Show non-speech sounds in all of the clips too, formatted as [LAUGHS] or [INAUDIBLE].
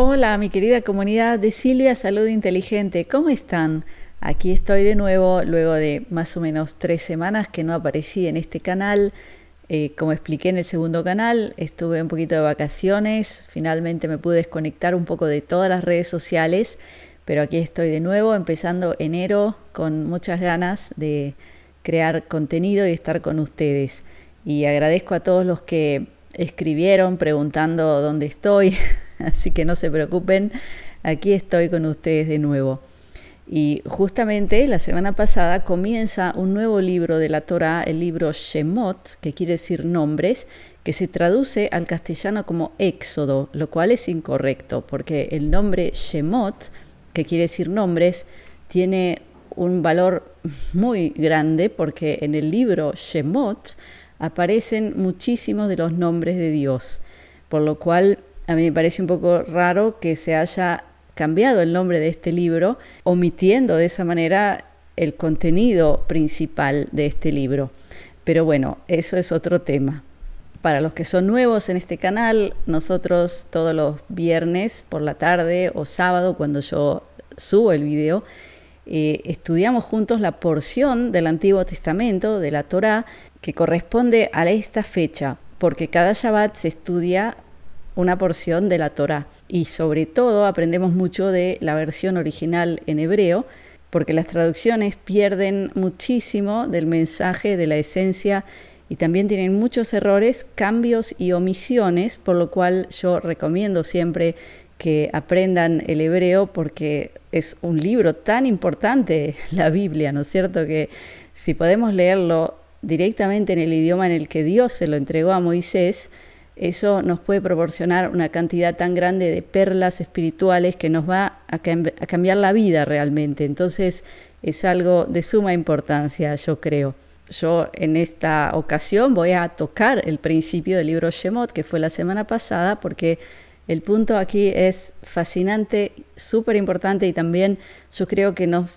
Hola, mi querida comunidad de Silvia Salud Inteligente, ¿cómo están? Aquí estoy de nuevo, luego de más o menos tres semanas que no aparecí en este canal. Eh, como expliqué en el segundo canal, estuve un poquito de vacaciones, finalmente me pude desconectar un poco de todas las redes sociales, pero aquí estoy de nuevo, empezando enero con muchas ganas de crear contenido y estar con ustedes. Y agradezco a todos los que escribieron preguntando dónde estoy. [LAUGHS] [LAUGHS] así que no se preocupen, aquí estoy con ustedes de nuevo. Y justamente la semana pasada comienza un nuevo libro de la Torá, el libro Shemot, que quiere decir nombres, que se traduce al castellano como Éxodo, lo cual es incorrecto, porque el nombre Shemot, que quiere decir nombres, tiene un valor muy grande porque en el libro Shemot aparecen muchísimos de los nombres de Dios, por lo cual a mí me parece un poco raro que se haya cambiado el nombre de este libro, omitiendo de esa manera el contenido principal de este libro. Pero bueno, eso es otro tema. Para los que son nuevos en este canal, nosotros todos los viernes por la tarde o sábado, cuando yo subo el video, eh, estudiamos juntos la porción del Antiguo Testamento, de la Torá, que corresponde a esta fecha, porque cada Shabbat se estudia una porción de la Torá. Y sobre todo aprendemos mucho de la versión original en hebreo, porque las traducciones pierden muchísimo del mensaje, de la esencia y también tienen muchos errores, cambios y omisiones, por lo cual yo recomiendo siempre que aprendan el hebreo porque es un libro tan importante, [LAUGHS] la Biblia, ¿no es cierto? Que si podemos leerlo directamente en el idioma en el que Dios se lo entregó a Moisés, eso nos puede proporcionar una cantidad tan grande de perlas espirituales que nos va a, cambiar la vida realmente. Entonces es algo de suma importancia, yo creo. Yo en esta ocasión voy a tocar el principio del libro Shemot, que fue la semana pasada, porque el punto aquí es fascinante, súper importante y también yo creo que nos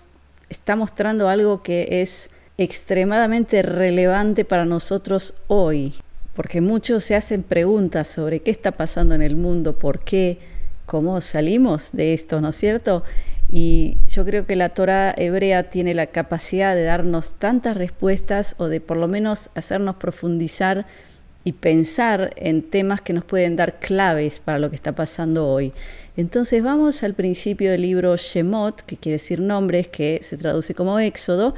está mostrando algo que es extremadamente relevante para nosotros hoy porque muchos se hacen preguntas sobre qué está pasando en el mundo, por qué, cómo salimos de esto, ¿no es cierto? Y yo creo que la Torah hebrea tiene la capacidad de darnos tantas respuestas o de por lo menos hacernos profundizar y pensar en temas que nos pueden dar claves para lo que está pasando hoy. Entonces vamos al principio del libro Shemot, que quiere decir nombres, que se traduce como Éxodo,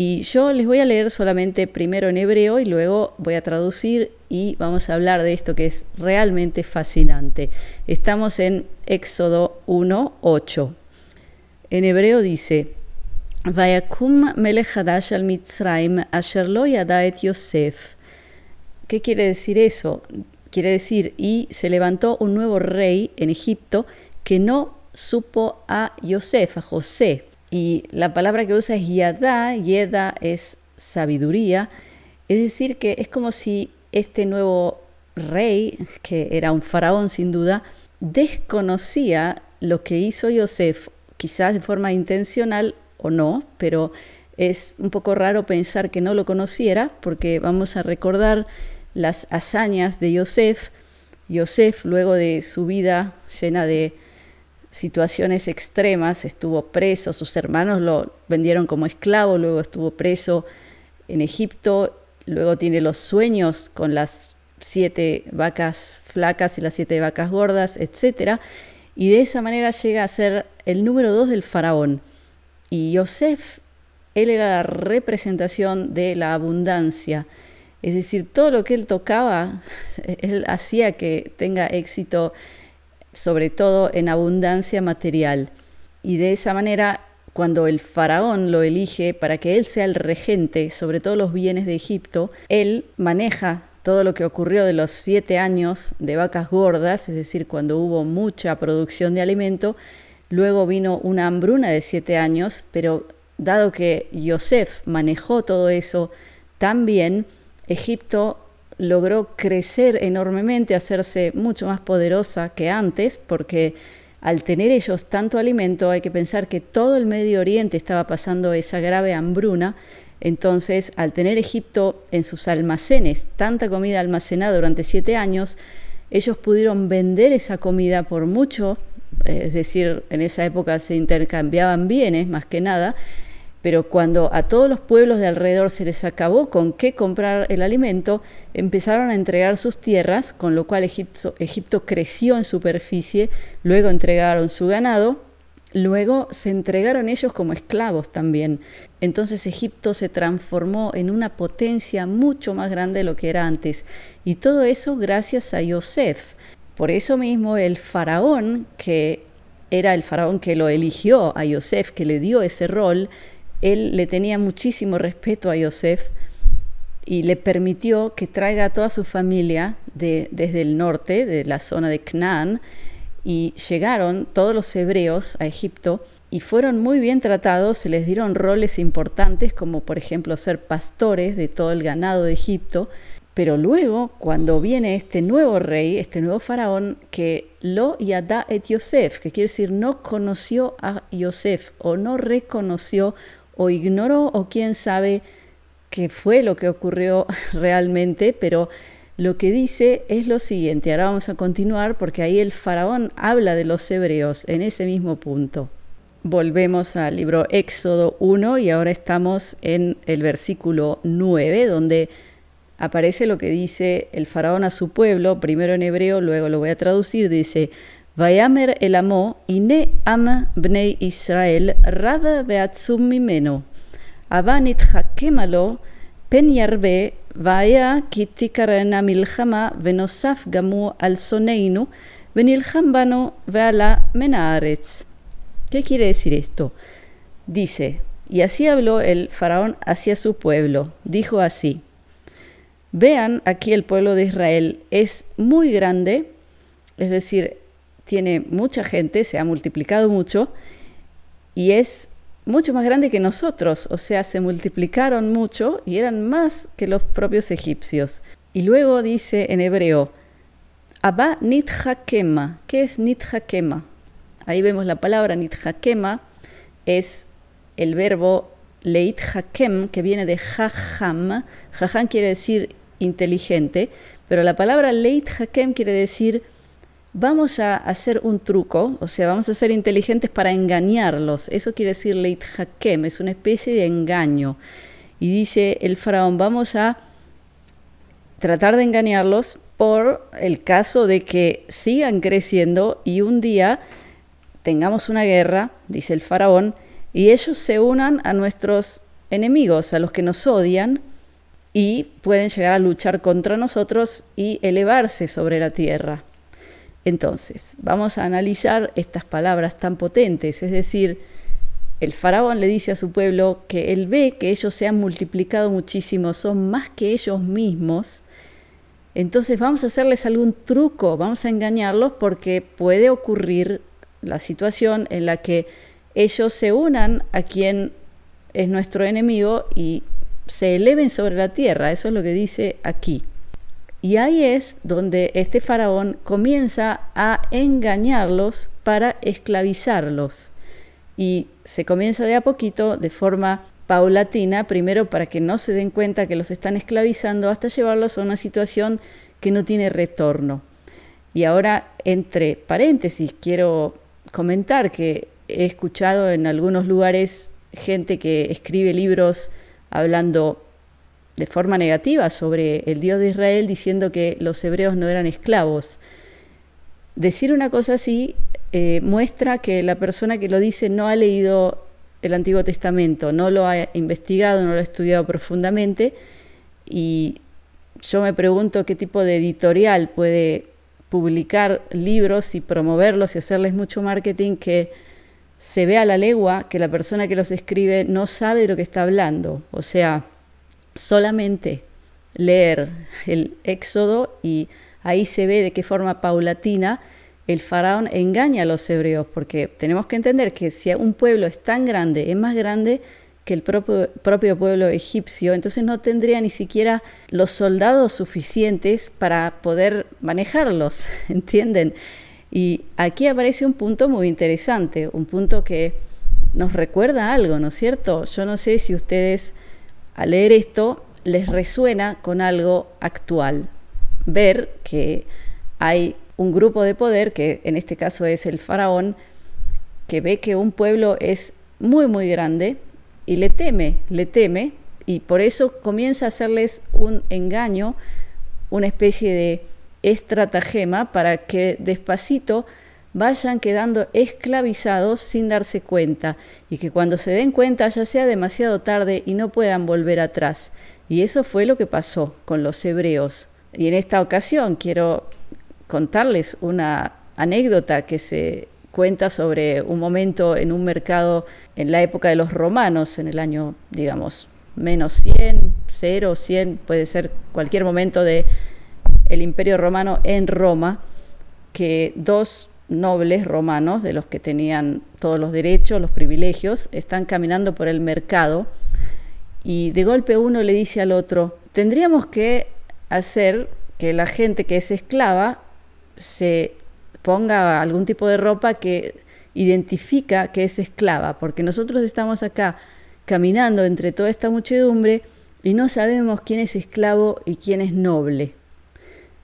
y yo les voy a leer solamente primero en hebreo y luego voy a traducir y vamos a hablar de esto que es realmente fascinante. Estamos en Éxodo 1:8. En hebreo dice: Vayakum Yosef. ¿Qué quiere decir eso? Quiere decir, y se levantó un nuevo rey en Egipto que no supo a Yosef, a José, y la palabra que usa es yada, yeda es sabiduría, es decir, que es como si este nuevo rey, que era un faraón sin duda, desconocía lo que hizo Yosef, quizás de forma intencional o no, pero es un poco raro pensar que no lo conociera, porque vamos a recordar las hazañas de Yosef. Yosef, luego de su vida llena de situaciones extremas, estuvo preso, sus hermanos lo vendieron como esclavo, luego estuvo preso en Egipto, luego tiene los sueños con las siete vacas flacas y las siete vacas gordas, etc. Y de esa manera llega a ser el número dos del faraón. Y Yosef, él era la representación de la abundancia. Es decir, todo lo que él tocaba, [LAUGHS] él hacía que tenga éxito sobre todo en abundancia material. Y de esa manera, cuando el faraón lo elige para que él sea el regente sobre todos los bienes de Egipto, él maneja todo lo que ocurrió de los siete años de vacas gordas, es decir, cuando hubo mucha producción de alimento, luego vino una hambruna de siete años, pero dado que Yosef manejó todo eso tan bien, Egipto logró crecer enormemente, hacerse mucho más poderosa que antes, porque al tener ellos tanto alimento, hay que pensar que todo el Medio Oriente estaba pasando esa grave hambruna. Entonces, al tener Egipto en sus almacenes tanta comida almacenada durante siete años, ellos pudieron vender esa comida por mucho, eh, es decir, en esa época se intercambiaban bienes más que nada, pero cuando a todos los pueblos de alrededor se les acabó con qué comprar el alimento, empezaron a entregar sus tierras, con lo cual Egipto, creció en superficie, luego entregaron su ganado, luego se entregaron ellos como esclavos también. Entonces Egipto se transformó en una potencia mucho más grande de lo que era antes. Y todo eso gracias a Yosef. Por eso mismo el faraón, que era el faraón que lo eligió a Yosef, que le dio ese rol, él le tenía muchísimo respeto a Yosef y le permitió que traiga a toda su familia desde el norte, de la zona de Canaán, y llegaron todos los hebreos a Egipto y fueron muy bien tratados, se les dieron roles importantes como por ejemplo ser pastores de todo el ganado de Egipto, pero luego cuando viene este nuevo rey, este nuevo faraón que lo yada et Yosef, que quiere decir no conoció a Yosef o no reconoció o ignoró o quién sabe qué fue lo que ocurrió [LAUGHS] realmente, pero lo que dice es lo siguiente. Ahora vamos a continuar porque ahí el faraón habla de los hebreos en ese mismo punto. Volvemos al libro Éxodo 1 y ahora estamos en el versículo 9 donde aparece lo que dice el faraón a su pueblo, primero en hebreo, luego lo voy a traducir, dice, Vayamer el amo, ine am bnei Israel, raba veatzum mimeno. Avanit hakemalo, pen yarbe, vaya kitikarena milchama, venosaf gamu al soneinu, bano veala menaarets. ¿Qué quiere decir esto? Dice, y así habló el faraón hacia su pueblo. Dijo así, vean, aquí el pueblo de Israel es muy grande, es decir, tiene mucha gente, se ha multiplicado mucho y es mucho más grande que nosotros, o sea, se multiplicaron mucho y eran más que los propios egipcios. Y luego dice en hebreo, Abba Nithakema. ¿Qué es hakema? Ahí vemos la palabra hakema, es el verbo Leit Hakem, que viene de Jajam. Jajam quiere decir inteligente, pero la palabra Leit Hakem quiere decir vamos a hacer un truco, o sea, vamos a ser inteligentes para engañarlos. Eso quiere decir Leit Hakem, es una especie de engaño. Y dice el faraón, vamos a tratar de engañarlos por el caso de que sigan creciendo y un día tengamos una guerra, dice el faraón, y ellos se unan a nuestros enemigos, a los que nos odian, y pueden llegar a luchar contra nosotros y elevarse sobre la tierra. Entonces, vamos a analizar estas palabras tan potentes, es decir, el faraón le dice a su pueblo que él ve que ellos se han multiplicado muchísimo, son más que ellos mismos. Entonces vamos a hacerles algún truco, vamos a engañarlos porque puede ocurrir la situación en la que ellos se unan a quien es nuestro enemigo y se eleven sobre la tierra. Eso es lo que dice aquí. Y ahí es donde este faraón comienza a engañarlos para esclavizarlos. Y se comienza de a poquito, de forma paulatina, primero para que no se den cuenta que los están esclavizando, hasta llevarlos a una situación que no tiene retorno. Y ahora, entre paréntesis, quiero comentar que he escuchado en algunos lugares gente que escribe libros hablando de forma negativa sobre el Dios de Israel diciendo que los hebreos no eran esclavos. Decir una cosa así eh, muestra que la persona que lo dice no ha leído el Antiguo Testamento, no lo ha investigado, no lo ha estudiado profundamente y yo me pregunto qué tipo de editorial puede publicar libros y promoverlos y hacerles mucho marketing que se vea a la legua que la persona que los escribe no sabe de lo que está hablando. O sea, solamente leer el Éxodo y ahí se ve de qué forma paulatina el faraón engaña a los hebreos, porque tenemos que entender que si un pueblo es tan grande, es más grande que el propio, pueblo egipcio, entonces no tendría ni siquiera los soldados suficientes para poder manejarlos, [LAUGHS] ¿entienden? Y aquí aparece un punto muy interesante, un punto que nos recuerda algo, ¿no es cierto? Yo no sé si ustedes al leer esto les resuena con algo actual. Ver que hay un grupo de poder, que en este caso es el faraón, que ve que un pueblo es muy, muy grande y le teme, le teme, y por eso comienza a hacerles un engaño, una especie de estratagema para que despacito vayan quedando esclavizados sin darse cuenta y que cuando se den cuenta ya sea demasiado tarde y no puedan volver atrás. Y eso fue lo que pasó con los hebreos. Y en esta ocasión quiero contarles una anécdota que se cuenta sobre un momento en un mercado en la época de los romanos, en el año, digamos, menos 100, 0, 100, puede ser cualquier momento de Imperio Romano en Roma, que dos nobles romanos, de los que tenían todos los derechos, los privilegios, están caminando por el mercado y de golpe uno le dice al otro, tendríamos que hacer que la gente que es esclava se ponga algún tipo de ropa que identifica que es esclava, porque nosotros estamos acá caminando entre toda esta muchedumbre y no sabemos quién es esclavo y quién es noble.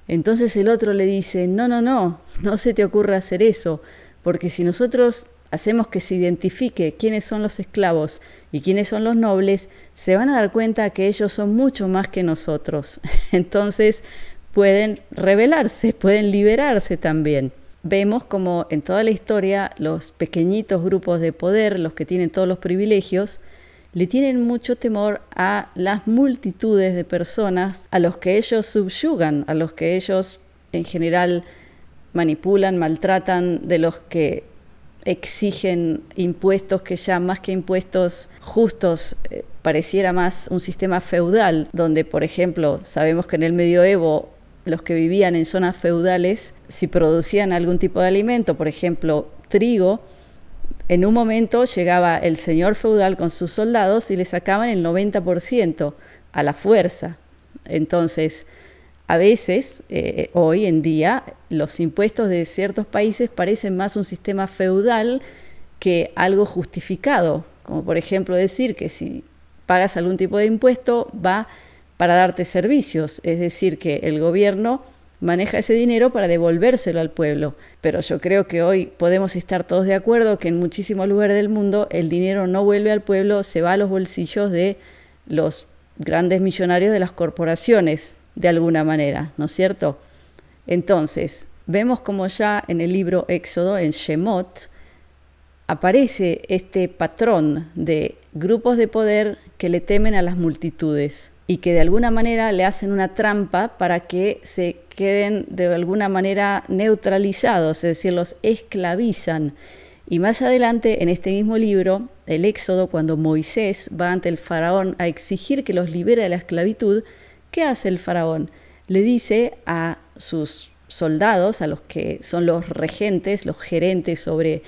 Entonces el otro le dice, no, no, no, no se te ocurra hacer eso, porque si nosotros hacemos que se identifique quiénes son los esclavos y quiénes son los nobles, se van a dar cuenta que ellos son mucho más que nosotros. [LAUGHS] Entonces pueden rebelarse, pueden liberarse también. Vemos como en toda la historia los pequeñitos grupos de poder, los que tienen todos los privilegios, le tienen mucho temor a las multitudes de personas a los que ellos subyugan, a los que ellos en general manipulan, maltratan, de los que exigen impuestos que ya más que impuestos justos eh, pareciera más un sistema feudal, donde por ejemplo sabemos que en el medioevo los que vivían en zonas feudales, si producían algún tipo de alimento, por ejemplo trigo, en un momento llegaba el señor feudal con sus soldados y le sacaban el 90% a la fuerza. Entonces, a veces, eh, hoy en día, los impuestos de ciertos países parecen más un sistema feudal que algo justificado, como por ejemplo decir que si pagas algún tipo de impuesto va para darte servicios, es decir, que el gobierno maneja ese dinero para devolvérselo al pueblo. Pero yo creo que hoy podemos estar todos de acuerdo que en muchísimos lugares del mundo el dinero no vuelve al pueblo, se va a los bolsillos de los grandes millonarios de las corporaciones, de alguna manera, ¿no es cierto? Entonces, vemos como ya en el libro Éxodo, en Shemot, aparece este patrón de grupos de poder que le temen a las multitudes y que de alguna manera le hacen una trampa para que se queden de alguna manera neutralizados, es decir, los esclavizan. Y más adelante, en este mismo libro, el Éxodo, cuando Moisés va ante el faraón a exigir que los libere de la esclavitud, ¿qué hace el faraón? Le dice a sus soldados, a los que son los regentes, los gerentes sobre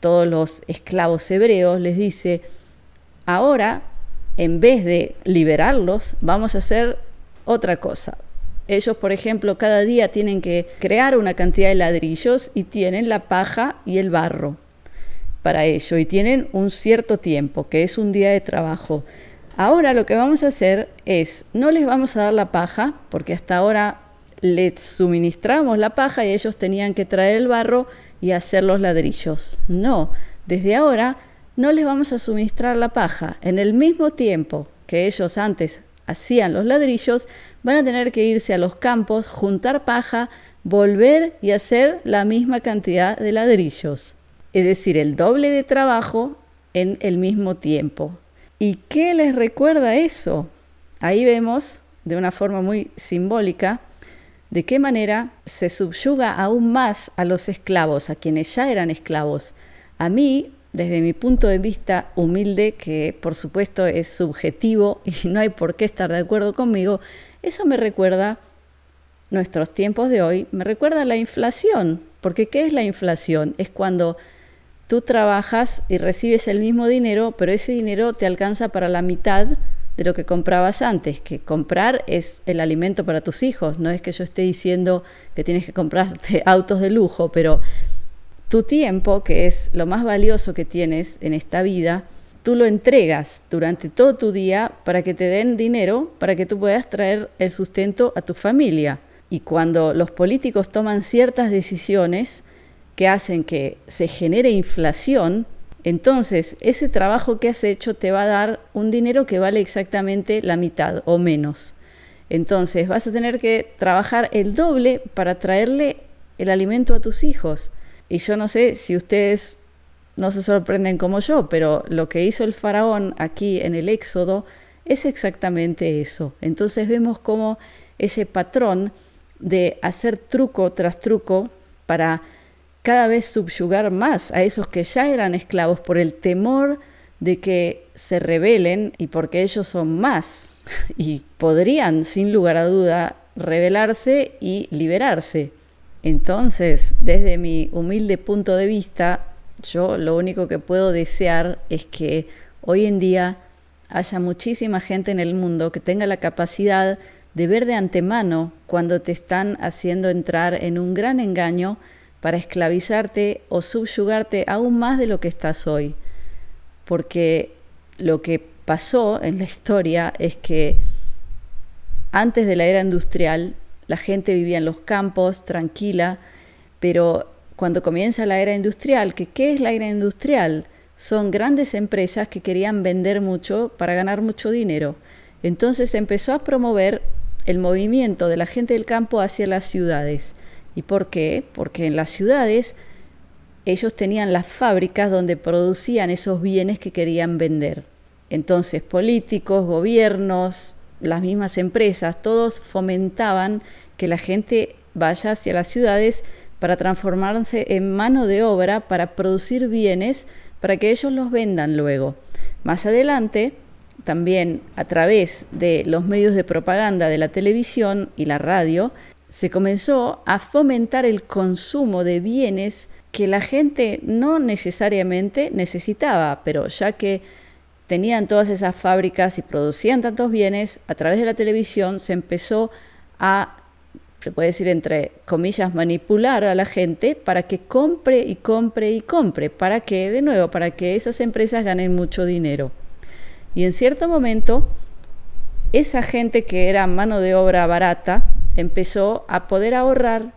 todos los esclavos hebreos, les dice, ahora en vez de liberarlos, vamos a hacer otra cosa. Ellos, por ejemplo, cada día tienen que crear una cantidad de ladrillos y tienen la paja y el barro para ello y tienen un cierto tiempo, que es un día de trabajo. Ahora lo que vamos a hacer es, no les vamos a dar la paja, porque hasta ahora les suministramos la paja y ellos tenían que traer el barro y hacer los ladrillos. No, desde ahora no les vamos a suministrar la paja. En el mismo tiempo que ellos antes hacían los ladrillos, van a tener que irse a los campos, juntar paja, volver y hacer la misma cantidad de ladrillos. Es decir, el doble de trabajo en el mismo tiempo. ¿Y qué les recuerda eso? Ahí vemos, de una forma muy simbólica, de qué manera se subyuga aún más a los esclavos, a quienes ya eran esclavos. A mí desde mi punto de vista humilde, que por supuesto es subjetivo [LAUGHS] y no hay por qué estar de acuerdo conmigo, eso me recuerda nuestros tiempos de hoy, me recuerda la inflación, porque ¿qué es la inflación? Es cuando tú trabajas y recibes el mismo dinero, pero ese dinero te alcanza para la mitad de lo que comprabas antes, que comprar es el alimento para tus hijos, no es que yo esté diciendo que tienes que comprarte [LAUGHS] autos de lujo, pero tu tiempo, que es lo más valioso que tienes en esta vida, tú lo entregas durante todo tu día para que te den dinero, para que tú puedas traer el sustento a tu familia. Y cuando los políticos toman ciertas decisiones que hacen que se genere inflación, entonces ese trabajo que has hecho te va a dar un dinero que vale exactamente la mitad o menos. Entonces vas a tener que trabajar el doble para traerle el alimento a tus hijos. Y yo no sé si ustedes no se sorprenden como yo, pero lo que hizo el faraón aquí en el Éxodo es exactamente eso. Entonces vemos cómo ese patrón de hacer truco tras truco para cada vez subyugar más a esos que ya eran esclavos por el temor de que se rebelen y porque ellos son más [LAUGHS] y podrían sin lugar a duda rebelarse y liberarse. Entonces, desde mi humilde punto de vista, yo lo único que puedo desear es que hoy en día haya muchísima gente en el mundo que tenga la capacidad de ver de antemano cuando te están haciendo entrar en un gran engaño para esclavizarte o subyugarte aún más de lo que estás hoy. Porque lo que pasó en la historia es que antes de la era industrial la gente vivía en los campos, tranquila, pero cuando comienza la era industrial, ¿qué es la era industrial? Son grandes empresas que querían vender mucho para ganar mucho dinero. Entonces empezó a promover el movimiento de la gente del campo hacia las ciudades. ¿Y por qué? Porque en las ciudades ellos tenían las fábricas donde producían esos bienes que querían vender. Entonces políticos, gobiernos, las mismas empresas, todos fomentaban que la gente vaya hacia las ciudades para transformarse en mano de obra, para producir bienes, para que ellos los vendan luego. Más adelante, también a través de los medios de propaganda de la televisión y la radio, se comenzó a fomentar el consumo de bienes que la gente no necesariamente necesitaba, pero ya que tenían todas esas fábricas y producían tantos bienes, a través de la televisión se empezó a, se puede decir entre comillas, manipular a la gente para que compre y compre y compre. ¿Para que, De nuevo, para que esas empresas ganen mucho dinero. Y en cierto momento, esa gente que era mano de obra barata empezó a poder ahorrar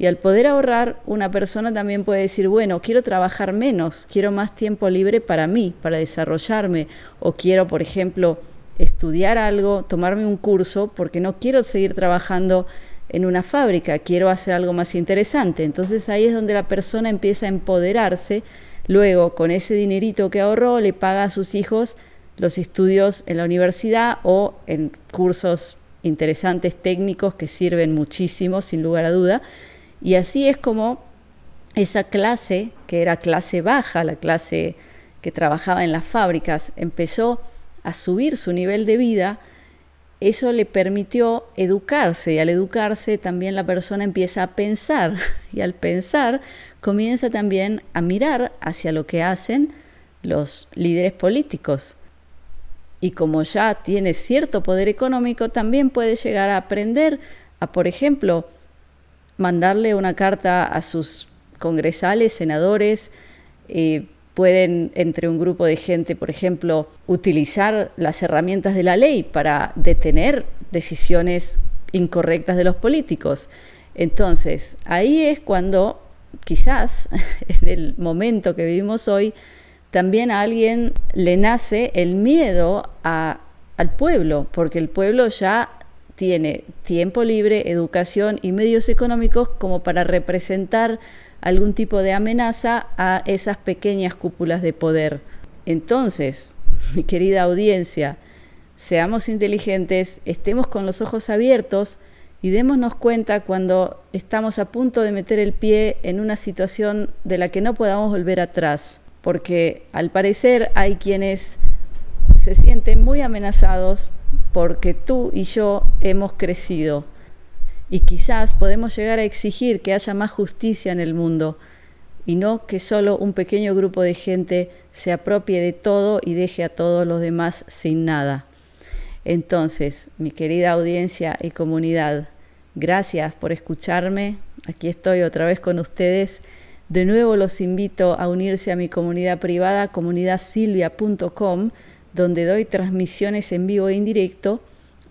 y al poder ahorrar, una persona también puede decir, bueno, quiero trabajar menos, quiero más tiempo libre para mí, para desarrollarme, o quiero, por ejemplo, estudiar algo, tomarme un curso, porque no quiero seguir trabajando en una fábrica, quiero hacer algo más interesante. Entonces ahí es donde la persona empieza a empoderarse, luego con ese dinerito que ahorró le paga a sus hijos los estudios en la universidad o en cursos interesantes técnicos que sirven muchísimo, sin lugar a duda, y así es como esa clase, que era clase baja, la clase que trabajaba en las fábricas, empezó a subir su nivel de vida, eso le permitió educarse y al educarse también la persona empieza a pensar [LAUGHS] y al pensar comienza también a mirar hacia lo que hacen los líderes políticos. Y como ya tiene cierto poder económico, también puede llegar a aprender a, por ejemplo, mandarle una carta a sus congresales, senadores, eh, pueden entre un grupo de gente, por ejemplo, utilizar las herramientas de la ley para detener decisiones incorrectas de los políticos. Entonces, ahí es cuando quizás [LAUGHS] en el momento que vivimos hoy, también a alguien le nace el miedo al pueblo, porque el pueblo ya tiene tiempo libre, educación y medios económicos como para representar algún tipo de amenaza a esas pequeñas cúpulas de poder. Entonces, [LAUGHS] mi querida audiencia, seamos inteligentes, estemos con los ojos abiertos y démonos cuenta cuando estamos a punto de meter el pie en una situación de la que no podamos volver atrás, porque al parecer hay quienes se sienten muy amenazados porque tú y yo hemos crecido y quizás podemos llegar a exigir que haya más justicia en el mundo y no que solo un pequeño grupo de gente se apropie de todo y deje a todos los demás sin nada. Entonces, mi querida audiencia y comunidad, gracias por escucharme. Aquí estoy otra vez con ustedes. De nuevo los invito a unirse a mi comunidad privada, comunidadsilvia.com donde doy transmisiones en vivo e indirecto,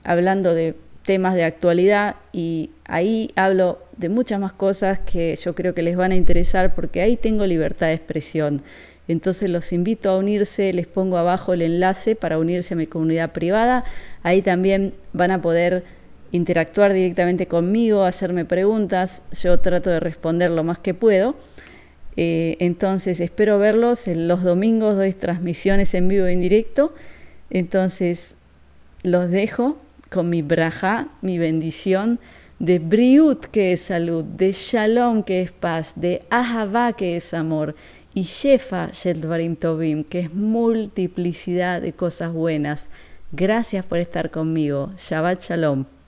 hablando de temas de actualidad y ahí hablo de muchas más cosas que yo creo que les van a interesar porque ahí tengo libertad de expresión. Entonces los invito a unirse, les pongo abajo el enlace para unirse a mi comunidad privada. Ahí también van a poder interactuar directamente conmigo, hacerme preguntas. Yo trato de responder lo más que puedo. Eh, entonces espero verlos. Los domingos doy transmisiones en vivo e en directo. Entonces los dejo con mi braja, mi bendición de Briut, que es salud, de Shalom, que es paz, de Ahava que es amor, y Shefa, Sheldvarim Tobim, que es multiplicidad de cosas buenas. Gracias por estar conmigo. Shabbat Shalom.